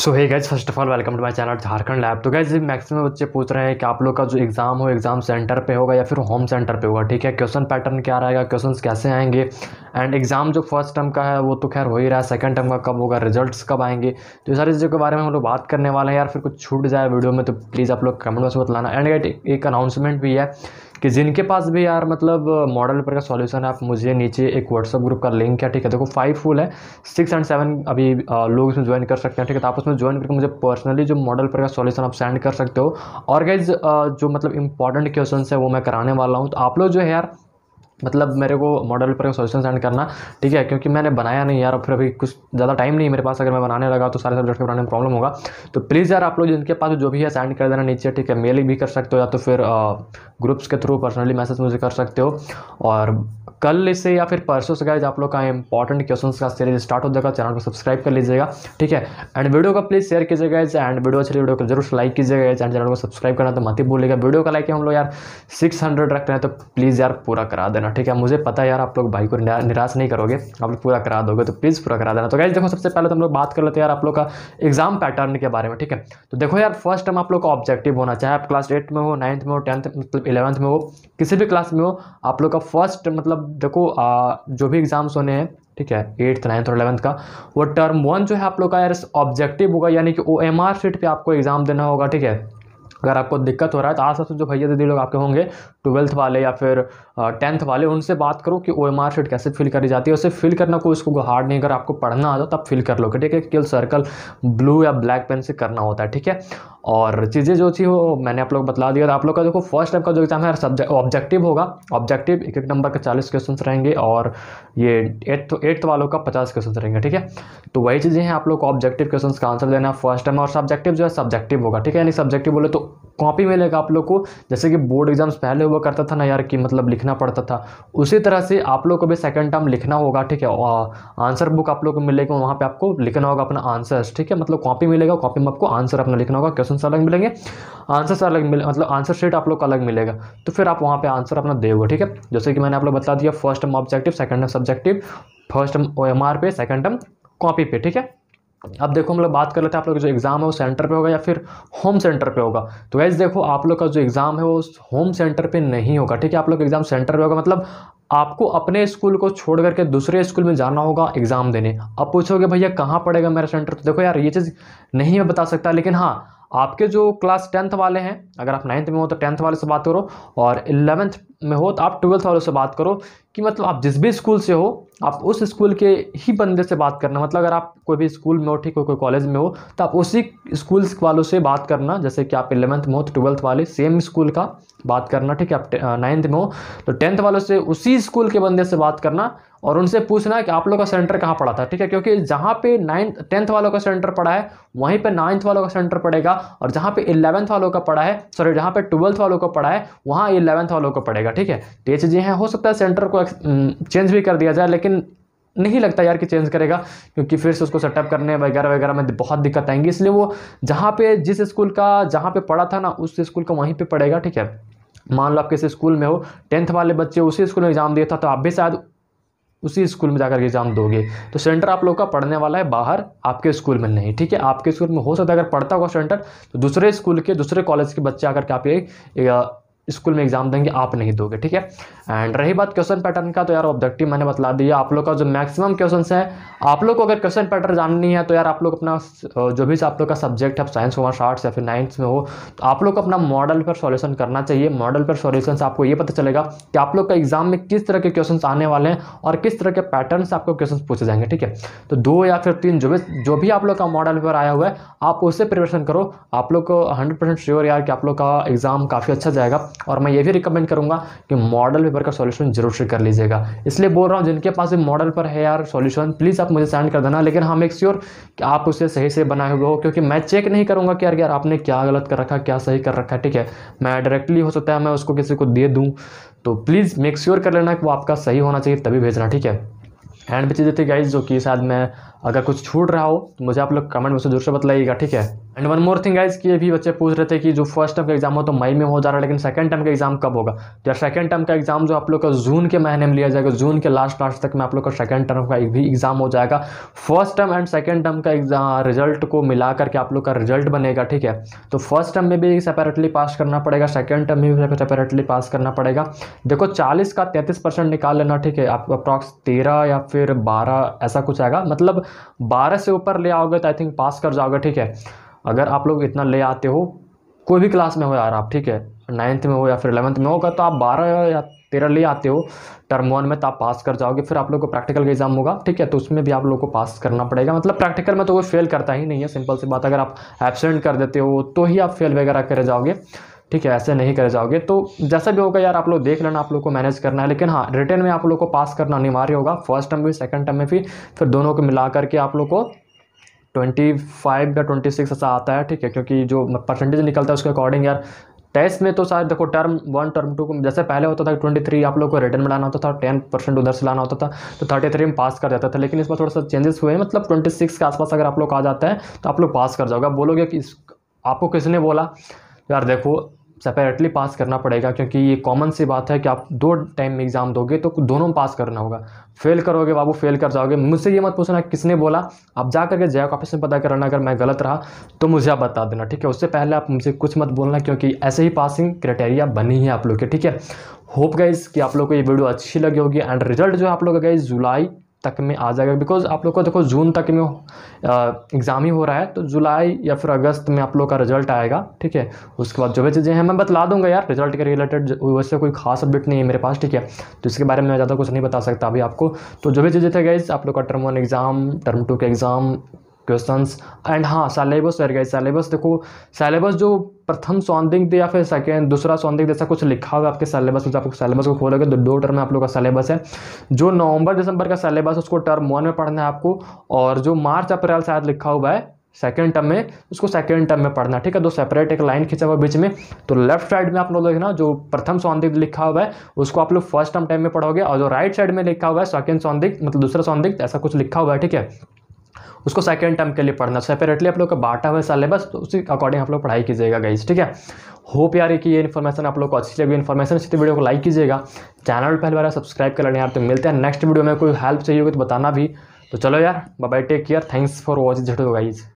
सो है guys first of all welcome to my channel Jharkhand lab तो guys maximum बच्चे पूछ रहे हैं कि आप लोग का जो एग्ज़ाम हो एग्ज़ाम सेंटर पे होगा या फिर होम सेंटर पे होगा ठीक है क्वेश्चन पैटर्न क्या रहेगा क्वेश्चन कैसे आएंगे एंड एग्ज़ाम जो फर्स्ट टर्म का है वो तो खैर हो ही रहा है सेकंड टर्म का कब होगा रिजल्ट कब आएंगे तो ये सारी चीज़ों के बारे में हम लोग बात करने वाले हैं यार फिर कुछ छूट जाए वीडियो में तो प्लीज़ आप लोग कमेंट बॉक्स में बताना एंड एक अनाउंसमेंट भी है कि जिनके पास भी यार मतलब मॉडल पेपर का सॉल्यूशन है आप मुझे नीचे एक व्हाट्सअप ग्रुप का लिंक है ठीक है देखो फाइव फुल है सिक्स एंड सेवन अभी लोग इसमें ज्वाइन कर सकते हैं ठीक है तो आप उसमें ज्वाइन करके मुझे पर्सनली जो मॉडल पेपर का सॉल्यूशन आप सेंड कर सकते हो और गाइज जो मतलब इंपॉर्टेंट क्वेश्चन है वो मैं कराने वाला हूँ तो आप लोग जो है यार मतलब मेरे को मॉडल पर सजेशन सेंड करना ठीक है क्योंकि मैंने बनाया नहीं यार और फिर अभी कुछ ज़्यादा टाइम नहीं मेरे पास अगर मैं बनाने लगा तो सारे सब्जेक्ट के बनाने में प्रॉब्लम होगा तो प्लीज़ यार आप लोग जिनके पास जो भी है सेंड कर देना नीचे ठीक है मेल भी कर सकते हो या तो फिर ग्रुप्स के थ्रू पर्सनली मैसेज मुझे कर सकते हो और कल से या फिर परसों से गाइज आप लोग का इंपॉर्टेंट क्वेश्चन का सीरीज स्टार्ट हो जाएगा चैनल को सब्सक्राइब कर लीजिएगा ठीक है एंड वीडियो का प्लीज़ शेयर कीजिएगा एंड वीडियो अच्छी वीडियो को जरूर लाइक कीजिएगा एंड चैनल को सब्सक्राइब करना तो मत ही भूलिएगा वीडियो का लाइक हम लोग यार सिक्स हंड्रेड रख रहे हैं तो प्लीज़ यार पूरा करा देना देना ठीक है मुझे पता है यार आप लोग भाई को निराश नहीं करोगे आप लोग पूरा करा दोगे तो प्लीज़ पूरा करा देना तो गाइज देखो सबसे पहले तो हम लोग बात कर लेते हैं यार आप लोग का एग्जाम पैटर्न के बारे में ठीक है तो देखो यार फर्स्ट टाइम आप लोग का ऑब्जेक्टिव होना चाहे आप क्लास एट में हो नाइन्थ में हो टेंथ मतलब इलेवंथ में हो किसी भी क्लास में हो आप लोग का फर्स्ट मतलब देखो जो भी एग्ज़ाम्स होने हैं ठीक है एट्थ नाइन्थ और इलेवंथ का वो टर्म वन जो है आप लोग का यार ऑब्जेक्टिव होगा यानी कि ओ एम आर सीट पर आपको एग्ज़ाम देना होगा ठीक है अगर आपको दिक्कत हो रहा है तो आस पास जो भैया दीदी लोग आपके होंगे ट्वेल्थ वाले या फिर टेंथ वाले उनसे बात करो कि ओ एम आर शीट कैसे फिल करी जाती है उसे फिल करना कोई उसको हार्ड नहीं अगर आपको पढ़ना आ जाओ तो आप फिल कर लोगे ठीक है केवल सर्कल ब्लू या ब्लैक पेन से करना होता है ठीक है और चीज़ें जो थी वो मैंने आप लोग बता दिया था तो आप लोग का देखो फर्स्ट टाइम का जो एग्ज़ाम है सब्जेक्ट ऑब्जेक्टिव होगा ऑब्जेक्टिव एक एक नंबर का चालीस क्वेश्चन रहेंगे और ये एट्थ एट्थ वालों का पचास क्वेश्चन रहेंगे ठीक है तो वही चीज़ें हैं आप लोग को ऑब्जेक्टिव क्वेश्चन का आंसर देना है फर्स्ट टाइम और सब्जेक्टिव जो है सब्जेक्टिव होगा ठीक है यानी सब्जेक्टिव बोले तो कॉपी मिलेगा आप लोग को जैसे कि बोर्ड एग्जाम्स पहले हुआ करता था ना यार कि मतलब लिखना पड़ता था उसी तरह से आप लोग को भी सेकंड टर्म लिखना होगा ठीक है आंसर बुक आप लोग को मिलेगी वहाँ पर आपको लिखना होगा अपना आंसर्स ठीक है मतलब कॉपी मिलेगा कॉपी में आपको आंसर अपना लिखना होगा क्वेश्चन क्वेश्चन अलग मिलेंगे आंसर्स अलग मिले मतलब आंसर शीट आप लोग का अलग मिलेगा तो फिर आप वहाँ पे आंसर अपना देगा ठीक है जैसे कि मैंने आप लोग बता दिया first term objective second term subjective first term O M R पे सेकंड टर्म कॉपी पे ठीक है अब देखो हम लोग बात कर लेते हैं आप लोग जो एग्ज़ाम है वो सेंटर पे होगा या फिर होम सेंटर पे होगा तो वैसे देखो आप लोग का जो एग्ज़ाम है वो होम सेंटर पे नहीं होगा ठीक है आप लोग एग्ज़ाम सेंटर पे होगा मतलब आपको अपने स्कूल को छोड़ करके दूसरे स्कूल में जाना होगा एग्ज़ाम देने अब पूछोगे भैया कहाँ पड़ेगा मेरा सेंटर तो देखो यार ये चीज़ नहीं मैं बता सकता लेकिन हाँ आपके जो क्लास टेंथ वाले हैं अगर आप नाइन्थ में हो तो टेंथ वाले से बात करो और इलेवेंथ में हो तो आप ट्वेल्थ वालों से बात करो कि मतलब आप जिस भी स्कूल से हो आप उस स्कूल के ही बंदे से बात करना मतलब अगर आप कोई भी स्कूल में हो ठीक हो कोई कॉलेज में हो तो आप उसी स्कूल वालों से बात करना जैसे कि आप इलेवंथ में हो तो ट्वेल्थ वाले सेम स्कूल का बात करना ठीक है आप नाइन्थ में हो तो टेंथ वालों से उसी स्कूल के बंदे से बात करना और उनसे पूछना कि आप लोग का सेंटर कहाँ पड़ा था ठीक है क्योंकि जहाँ पे नाइन्थ टेंथ वालों का सेंटर पड़ा है वहीं पे नाइन्थ वालों का सेंटर पड़ेगा और जहाँ पे इलेवंथ वालों का पड़ा है सॉरी जहाँ पे ट्वेल्थ वालों का पड़ा है वहाँ इलेवंथ वालों का पड़ेगा जाएगा ठीक है तो टी जे हैं हो सकता है सेंटर को चेंज भी कर दिया जाए लेकिन नहीं लगता यार कि चेंज करेगा क्योंकि फिर से उसको सेटअप करने वगैरह वगैरह में बहुत दिक्कत आएंगी इसलिए वो जहाँ पे जिस स्कूल का जहाँ पे पढ़ा था ना उस स्कूल का वहीं पे पढ़ेगा ठीक है मान लो आप किसी स्कूल में हो टेंथ वाले बच्चे उसी स्कूल में एग्ज़ाम दिया था तो आप भी शायद उसी स्कूल में जाकर एग्ज़ाम दोगे तो सेंटर आप लोग का पढ़ने वाला है बाहर आपके स्कूल में नहीं ठीक है आपके स्कूल में हो सकता है अगर पढ़ता होगा सेंटर तो दूसरे स्कूल के दूसरे कॉलेज के बच्चे आकर के आप स्कूल में एग्जाम देंगे आप नहीं दोगे ठीक है एंड रही बात क्वेश्चन पैटर्न का तो यार ऑब्जेक्टिव मैंने बता दिया आप लोग का जो मैक्सिमम क्वेश्चन है आप लोग को अगर क्वेश्चन पैटर्न जाननी है तो यार आप लोग अपना जो भी आप लोग का सब्जेक्ट है साइंस हुआ आर्ट्स या फिर नाइन्थ में हो तो आप लोग को अपना मॉडल पर सॉल्यूशन करना चाहिए मॉडल पर सॉल्यूशन से आपको ये पता चलेगा कि आप लोग का एग्जाम में किस तरह के क्वेश्चन आने वाले हैं और किस तरह के पैटर्न से आपको क्वेश्चन पूछे जाएंगे ठीक है तो दो या फिर तीन जो भी जो भी आप लोग का मॉडल पर आया हुआ है आप उससे प्रिपरेशन करो आप लोग को हंड्रेड परसेंट श्योर यार कि आप लोग का एग्जाम काफ़ी अच्छा जाएगा और मैं ये भी रिकमेंड करूँगा कि मॉडल पेपर का सॉल्यूशन जरूर से कर लीजिएगा इसलिए बोल रहा हूँ जिनके पास भी मॉडल पर है यार सॉल्यूशन प्लीज़ आप मुझे सेंड कर देना लेकिन हाँ मेक श्योर कि आप उसे सही से बनाए हुए हो क्योंकि मैं चेक नहीं करूँगा कि यार यार आपने क्या गलत कर रखा क्या सही कर रखा है ठीक है मैं डायरेक्टली हो सकता है मैं उसको किसी को दे दूँ तो प्लीज़ मेक श्योर कर लेना कि वो आपका सही होना चाहिए तभी भेजना ठीक है हैंड चीजें थी गाइज जो कि शायद मैं अगर कुछ छूट रहा हो तो मुझे आप लोग कमेंट में से जरूर से बताइएगा ठीक है and one more thing guys कि अभी भी बच्चे पूछ रहे थे कि जो फर्स्ट टर्म का एग्जाम हो तो मई में हो जा रहा है लेकिन सेकंड टर्म का एग्जाम कब होगा तो यार सेकंड टर्म का एग्जाम जो आप लोग का जून के महीने में लिया जाएगा जून के लास्ट लास्ट तक में आप लोग का सेकंड टर्म का भी एग्जाम हो जाएगा first term and second term का एग्जाम रिजल्ट को मिला करके आप लोग का रिजल्ट बनेगा ठीक है तो फर्स्ट टर्म में भी सेपरेटली पास करना पड़ेगा सेकेंड टर्म में भी सेपरेटली पास करना पड़ेगा देखो चालीस का तैंतीस निकाल लेना ठीक है आप अप्रॉक्स तेरह या फिर बारह ऐसा कुछ आएगा मतलब बारह से ऊपर ले आओगे तो आई थिंक पास कर जाओगे ठीक है अगर आप लोग इतना ले आते हो कोई भी क्लास में हो यार आप ठीक है नाइन्थ में हो या फिर एलेवंथ में होगा तो आप बारह या तेरह ले आते हो टर्म वन में तो आप पास कर जाओगे फिर आप लोग को प्रैक्टिकल का एग्जाम होगा ठीक है तो उसमें भी आप लोग को पास करना पड़ेगा मतलब प्रैक्टिकल में तो कोई फेल करता ही नहीं है सिंपल सी बात अगर आप एबसेंट कर देते हो तो ही आप फेल वगैरह करे जाओगे ठीक है ऐसे नहीं करे जाओगे तो जैसा भी होगा यार आप लोग देख लेना आप लोग को मैनेज करना है लेकिन हाँ रिटर्न में आप लोग को पास करना अनिवार्य होगा फर्स्ट टर्म भी सेकेंड टर्म में भी फिर दोनों को मिला करके आप लोग को ट्वेंटी फाइव या ट्वेंटी सिक्स ऐसा आता है ठीक है क्योंकि जो परसेंटेज निकलता है उसके अकॉर्डिंग यार टेस्ट में तो शायद देखो टर्म वन टर्म टू को जैसे पहले होता था ट्वेंटी थ्री आप लोग को रिटर्न में लाना होता था टेन परसेंट उधर से लाना होता था तो थर्टी थ्री में पास कर जाता था लेकिन इसमें थोड़ा सा चेंजेस हुए मतलब ट्वेंटी सिक्स के आसपास अगर आप लोग आ जाते हैं तो आप लोग पास कर जाओगे बोलोगे कि इस, आपको किसने बोला यार देखो सेपरेटली पास करना पड़ेगा क्योंकि ये कॉमन सी बात है कि आप दो टाइम में एग्ज़ाम दोगे तो दोनों में पास करना होगा फेल करोगे बाबू फेल कर जाओगे मुझसे ये मत पूछना किसने बोला आप जा करके जया ऑफिस में पता करना अगर मैं गलत रहा तो मुझे आप बता देना ठीक है उससे पहले आप मुझे कुछ मत बोलना क्योंकि ऐसे ही पासिंग क्राइटेरिया बनी है आप लोग के ठीक है होप गाइज़ कि आप लोग को ये वीडियो अच्छी लगी होगी एंड रिजल्ट जो है आप लोग का गाइज जुलाई तक में आ जाएगा बिकॉज आप लोग का देखो जून तक में एग्ज़ाम ही हो रहा है तो जुलाई या फिर अगस्त में आप लोग का रिजल्ट आएगा ठीक है उसके बाद जो भी चीज़ें हैं मैं बतला दूंगा यार रिजल्ट के रिलेटेड वैसे कोई खास अपडेट नहीं है मेरे पास ठीक है तो इसके बारे में मैं ज़्यादा कुछ नहीं बता सकता अभी आपको तो जो भी चीज़ें थे गाइज आप लोग का term one exam term two के एग्ज़ाम क्वेश्चंस एंड हाँ सलेबस वेर गए सलेबस देखो सलेबस जो प्रथम सौंदिग्ध या फिर सेकेंड दूसरा सौंदिग्ध जैसा कुछ लिखा होगा आपके सलेबस में आप सलेबस को खोलोगे तो दो टर्म में आप लोग का सलेबस है जो नवंबर दिसंबर का सलेबस उसको टर्म वन में पढ़ना है आपको और जो मार्च अप्रैल शायद लिखा हुआ है सेकेंड टर्म में उसको सेकेंड टर्म में पढ़ना ठीक है दो सेपरेट एक लाइन खींचा हुआ बीच में तो लेफ्ट साइड में आप लोग देखना जो प्रथम सौंदिग्ध लिखा हुआ है उसको आप लोग फर्स्ट टर्म टाइम में पढ़ोगे और जो राइट साइड में लिखा हुआ है सेकेंड सौंदिग्ध मतलब दूसरा सौंदिग्ध ऐसा कुछ लिखा हुआ है ठीक है उसको सेकेंड टर्म के लिए पढ़ना सेपरेटली आप लोग का बांटा हुआ सिलेबस तो उसी अकॉर्डिंग आप लोग पढ़ाई कीजिएगा गाइज ठीक है होप यार कि ये इन्फॉर्मेशन आप लोग को अच्छी लगी इन्फॉर्मेशन अच्छी वीडियो को लाइक कीजिएगा चैनल पहली बार सब्सक्राइब कर लेना यार तो मिलते हैं नेक्स्ट वीडियो में कोई हेल्प चाहिए होगी तो बताना भी तो चलो यार bye take care thanks for watching झटो गाइज़